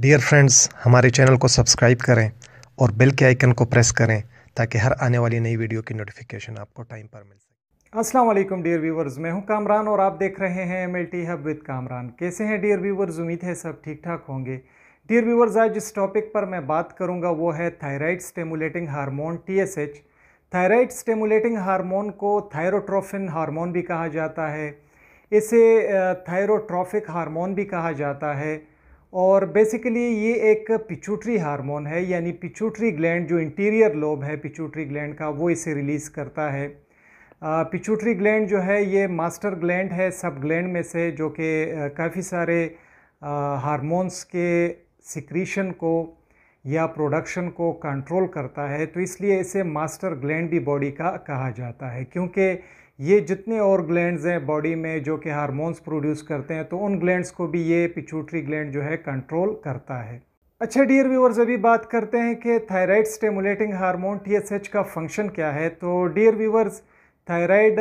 dear friends हमारे channel को subscribe करें और बेल के आइकन को प्रेस करें ताकि हर आने वाली नई वीडियो की नोटिफिकेशन आपको टाइम पर मिल सके अस्सलाम वालेकुम डियर व्यूवर्स मैं हूं कामरान और आप देख रहे हैं M L T hub with Kamran कैसे हैं डियर व्यूवर्स उम्मीद है सब ठीक ठाक होंगे डियर व्यूवर्स आज जिस टॉपिक पर मैं बात करूँगा वो है thyroid stimulating hormone T S H thyroid stimulating hormone को थायरोट्रोफिन हार्मोन भी कहा जाता है इसे थायरोट्रॉफिक हार्मोन भी कहा जाता है और बेसिकली ये एक पिचूटरी हार्मोन है यानी पिचूटरी ग्लैंड जो इंटीरियर लोब है पिचूटरी ग्लैंड का वो इसे रिलीज़ करता है पिचूटरी ग्लैंड जो है ये मास्टर ग्लैंड है सब ग्लैंड में से जो कि काफ़ी सारे हार्मोन्स के सिक्रीशन को या प्रोडक्शन को कंट्रोल करता है तो इसलिए इसे मास्टर ग्लैंड भी बॉडी का कहा जाता है क्योंकि ये जितने और ग्लैंड्स हैं बॉडी में जो कि हारमोन्स प्रोड्यूस करते हैं तो उन ग्लैंड्स को भी ये पिचूटरी ग्लैंड जो है कंट्रोल करता है अच्छा डियर व्यूअर्स अभी बात करते हैं कि थायराइड स्टेमुलेटिंग हार्मोन टीएसएच का फंक्शन क्या है तो dear viewers thyroid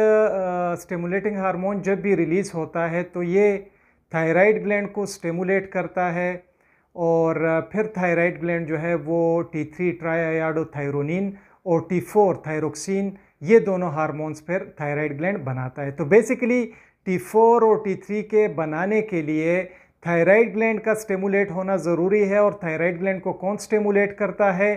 stimulating hormone जब भी रिलीज़ होता है तो ये थायराइड ग्लैंड को स्टेमुलेट करता है और फिर थायराइड ग्लैंड जो है वो टी थ्री ट्राई और टी फोर थायरोक्सिन ये दोनों हार्मोन्स फिर थायराइड ग्लैंड बनाता है तो बेसिकली टी फोर और टी थ्री के बनाने के लिए थायराइड ग्लैंड का स्टेमुलेट होना ज़रूरी है और थायराइड ग्लैंड को कौन स्टेमुलेट करता है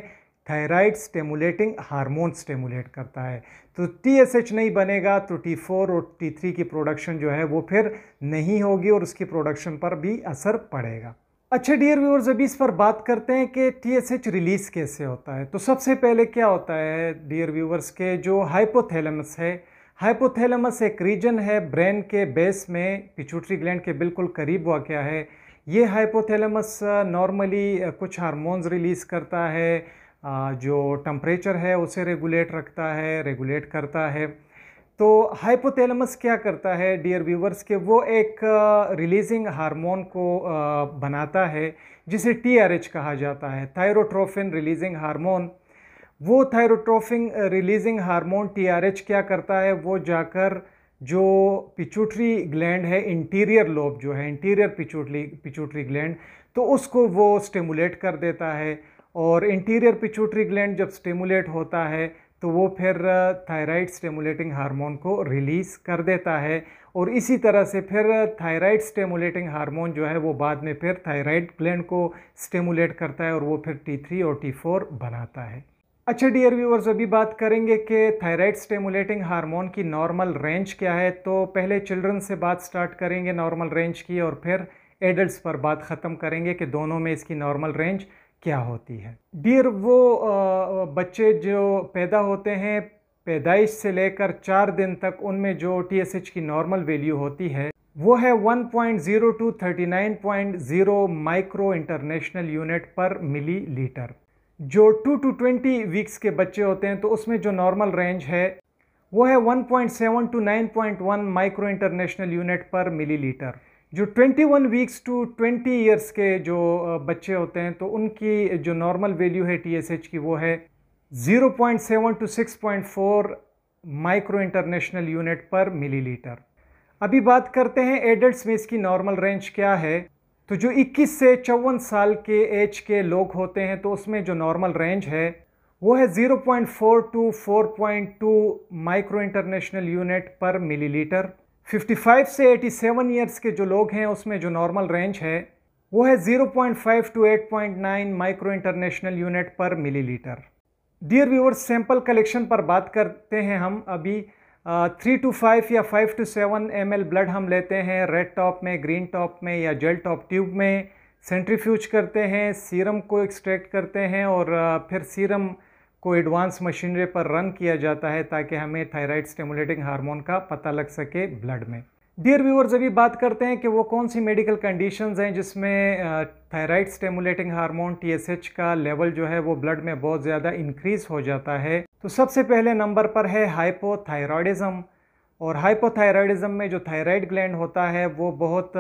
थायराइड स्टेमुलेटिंग हार्मोन स्टेमुलेट करता है तो टी एस एच नहीं बनेगा तो टी फोर और टी थ्री की प्रोडक्शन जो है वो फिर नहीं होगी और उसकी प्रोडक्शन पर भी असर पड़ेगा अच्छा डियर व्यूअर्स अभी इस पर बात करते हैं कि टीएसएच रिलीज़ कैसे होता है तो सबसे पहले क्या होता है डियर व्यूअर्स के जो हाइपोथैलेमस है हाइपोथैलेमस एक रीजन है ब्रेन के बेस में पिचूटरी ग्लैंड के बिल्कुल करीब वाक़ है ये हाइपोथैलेमस नॉर्मली कुछ हार्मोन्स रिलीज़ करता है जो टम्परेचर है उसे रेगुलेट रखता है रेगुलेट करता है तो हाइपोथैलेमस क्या करता है डियर व्यूवर्स के वो एक रिलीजिंग हार्मोन को बनाता है जिसे टीआरएच कहा जाता है थायरोट्रोफिन रिलीजिंग हार्मोन वो थायरोट्रोफिन रिलीजिंग हार्मोन टीआरएच क्या करता है वो जाकर जो पिचूटरी ग्लैंड है इंटीरियर लोब जो है इंटीरियर पिचूटरी पिचूटरी ग्लैंड तो उसको वो स्टिमुलेट कर देता है और इंटीरियर पिचूटरी ग्लैंड जब स्टिमुलेट होता है तो वो फिर थायराइड स्टेमुलेटिंग हार्मोन को रिलीज़ कर देता है और इसी तरह से फिर थायराइड स्टेमुलेटिंग हार्मोन जो है वो बाद में फिर थायराइड ग्लैंड को स्टेमुलेट करता है और वो फिर टी थ्री और टी फोर बनाता है अच्छा डियर व्यूवर्स अभी बात करेंगे कि थायराइड स्टेमुलेटिंग हार्मोन की नॉर्मल रेंज क्या है तो पहले चिल्ड्रन से बात स्टार्ट करेंगे नॉर्मल रेंज की और फिर एडल्ट्स पर बात ख़त्म करेंगे कि दोनों में इसकी नॉर्मल रेंज क्या होती है डियर वो बच्चे जो पैदा होते हैं पैदाइश से लेकर चार दिन तक उनमें जो टी एस एच की नॉर्मल वैल्यू होती है वो है point zero to thirty nine point zero micro international unit per millilitre जो टू टू ट्वेंटी वीक्स के बच्चे होते हैं तो उसमें जो नॉर्मल रेंज है वो है 1.7 to nine point one micro international unit per millilitre जो 21 वीक्स टू 20 ईयर्स के जो बच्चे होते हैं तो उनकी जो नॉर्मल वैल्यू है टीएसएच की वो है 0.7 to 6.4 micro international unit per millilitre अभी बात करते हैं एडल्ट्स में इसकी नॉर्मल रेंज क्या है तो जो 21 से चौवन साल के एज के लोग होते हैं तो उसमें जो नॉर्मल रेंज है वो है 0.4 to 4.2 micro international unit per millilitre 55 से 87 ईयर्स के जो लोग हैं उसमें जो नॉर्मल रेंज है वो है 0.5 to eight micro international unit per millilitre dear viewers sample collection पर बात करते हैं हम अभी थ्री टू फाइव या five to seven M blood हम लेते हैं रेड टॉप में ग्रीन टॉप में या जेल टॉप ट्यूब में सेंट्रीफ्यूज करते हैं सीरम को एक्सट्रैक्ट करते हैं और फिर सीरम को एडवांस मशीनरी पर रन किया जाता है ताकि हमें थायराइड स्टिमुलेटिंग हार्मोन का पता लग सके ब्लड में डियर व्यूवर्स अभी बात करते हैं कि वो कौन सी मेडिकल कंडीशंस हैं जिसमें थायराइड स्टिमुलेटिंग हार्मोन टीएसएच का लेवल जो है वो ब्लड में बहुत ज़्यादा इंक्रीज हो जाता है तो सबसे पहले नंबर पर है हाइपोथायरॉयडिज़म और हाइपोथायरॉयडिज़म में जो थायराइड ग्लैंड होता है वो बहुत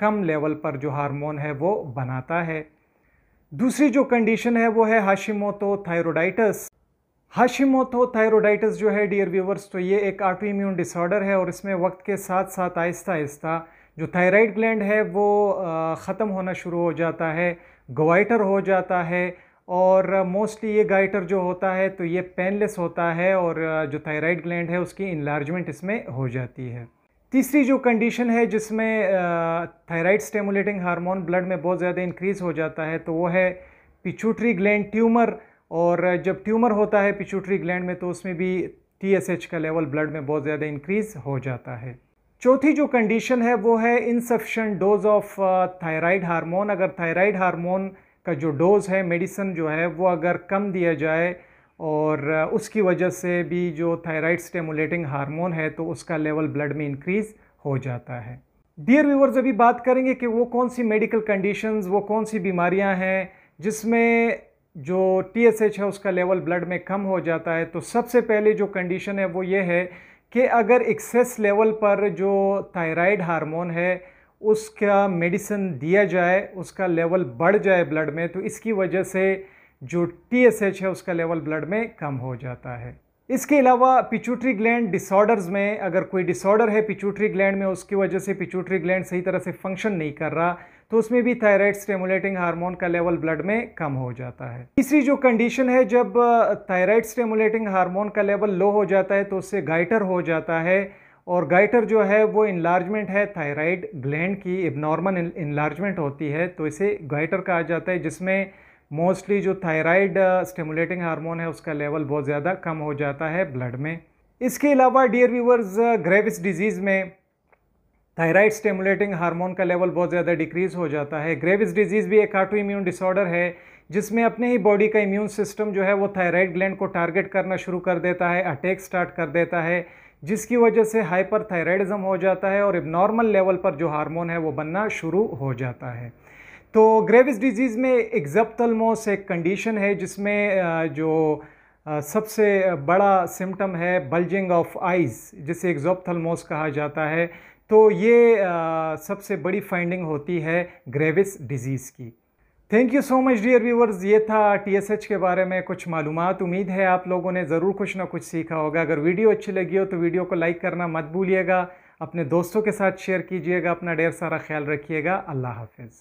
कम लेवल पर जो हार्मोन है वो बनाता है दूसरी जो कंडीशन है वो है हाशिमोतो थायरोडाइटस हाशिमोतो थायरोडाइटस जो है डियर व्यूवर्स तो ये एक ऑटो इम्यून डिसऑर्डर है और इसमें वक्त के साथ साथ आहिस्ता आहिस्ता जो थायराइड ग्लैंड है वो ख़त्म होना शुरू हो जाता है गवाइटर हो जाता है और मोस्टली ये गाइटर जो होता है तो ये पेनलेस होता है और जो थायराइड ग्लैंड है उसकी इन्लार्जमेंट इसमें हो जाती है तीसरी जो कंडीशन है जिसमें थायराइड स्टेमुलेटिंग हार्मोन ब्लड में बहुत ज़्यादा इंक्रीज़ हो जाता है तो वो है पिचूटरी ग्लैंड ट्यूमर और जब ट्यूमर होता है पिचूटरी ग्लैंड में तो उसमें भी टी का लेवल ब्लड में बहुत ज़्यादा इंक्रीज़ हो जाता है चौथी जो कंडीशन है वो है insufficient dose of thyroid hormone अगर थायराइड हार्मोन का जो डोज़ है मेडिसन जो है वो अगर कम दिया जाए और उसकी वजह से भी जो थायराइड स्टेमुलेटिंग हार्मोन है तो उसका लेवल ब्लड में इंक्रीज़ हो जाता है डियर व्यूवर्स अभी बात करेंगे कि वो कौन सी मेडिकल कंडीशंस वो कौन सी बीमारियां हैं जिसमें जो टी है उसका लेवल ब्लड में कम हो जाता है तो सबसे पहले जो कंडीशन है वो ये है कि अगर एक्सेस लेवल पर जो थायराइड हार्मोन है उसका मेडिसिन दिया जाए उसका लेवल बढ़ जाए ब्लड में तो इसकी वजह से जो टी है उसका लेवल ब्लड में कम हो जाता है इसके अलावा पिचूटरी ग्लैंड डिसऑर्डर्स में अगर कोई डिसऑर्डर है पिचूटरी ग्लैंड में उसकी वजह से पिचूटरी ग्लैंड सही तरह से फंक्शन नहीं कर रहा तो उसमें भी थायराइड स्टेमुलेटिंग हार्मोन का लेवल ब्लड में कम हो जाता है तीसरी जो कंडीशन है जब थायराइड स्टेमुलेटिंग हार्मोन का लेवल लो हो जाता है तो उससे गाइटर हो जाता है और गाइटर जो है वो इन्लार्जमेंट है थायराइड ग्लैंड की एबनॉर्मल इन्लार्जमेंट होती है तो इसे गाइटर कहा जाता है जिसमें मोस्टली जो थायराइड स्टिमुलेटिंग हार्मोन है उसका लेवल बहुत ज़्यादा कम हो जाता है ब्लड में इसके अलावा डियर व्यूवर्स ग्रेविस डिजीज़ में थायराइड स्टिमुलेटिंग हार्मोन का लेवल बहुत ज़्यादा डिक्रीज़ हो जाता है ग्रेविस डिजीज़ भी एक आटो इम्यून डिसऑर्डर है जिसमें अपने ही बॉडी का इम्यून सिस्टम जो है वो थायराइड ग्लैंड को टारगेट करना शुरू कर देता है अटैक स्टार्ट कर देता है जिसकी वजह से हाइपर थायराइडिज़म हो जाता है और नॉर्मल लेवल पर जो हार्मोन है वो बनना शुरू हो जाता है तो ग्रेविस डिजीज़ में एग्जप्तलमोस एक कंडीशन है जिसमें जो सबसे बड़ा सिम्टम है बल्जिंग ऑफ आइज़ जिसे एग्जोप्थलमोस कहा जाता है तो ये सबसे बड़ी फाइंडिंग होती है ग्रेविस डिजीज़ की thank you so much dear viewers ये था टीएसएच के बारे में कुछ मालूम उम्मीद है आप लोगों ने ज़रूर कुछ ना कुछ सीखा होगा अगर वीडियो अच्छी लगी हो तो वीडियो को लाइक करना मत भूलिएगा अपने दोस्तों के साथ शेयर कीजिएगा अपना ढेर सारा ख्याल रखिएगा अल्लाह हाफिज़